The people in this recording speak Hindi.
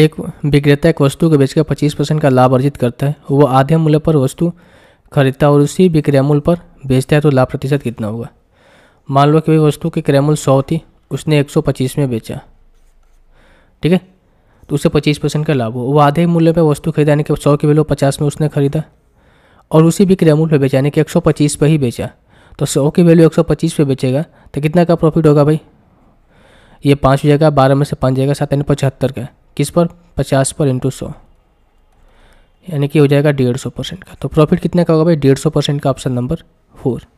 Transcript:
एक विक्रेता एक वस्तु को बेचकर 25 परसेंट का लाभ अर्जित करता है वह आधे मूल्य पर वस्तु खरीदता है और उसी विक्रय मूल्य पर बेचता है तो लाभ प्रतिशत कितना होगा मान लो कि वही वस्तु की क्रय मूल्य सौ थी उसने पच्चीस में बेचा ठीक है तो उसे 25 परसेंट का लाभ हो वह आधे मूल्य पर वस्तु खरीदा यानी कि सौ के वैल्यू पचास में उसने खरीदा और उसी क्रय मूल्य पर बेचा यानी कि एक सौ पच्चीस पर ही बेचा तो सौ की वैल्यू एक सौ पच्चीस पर बेचेगा तो कितना का प्रॉफिट होगा भाई ये पाँच हो जाएगा बारह में से पाँच जाएगा सात यानी पचहत्तर का किस पर पचास पर इंटू सौ यानी कि हो जाएगा डेढ़ सौ परसेंट का तो प्रॉफिट कितने का होगा भाई डेढ़ सौ परसेंट का ऑप्शन नंबर फोर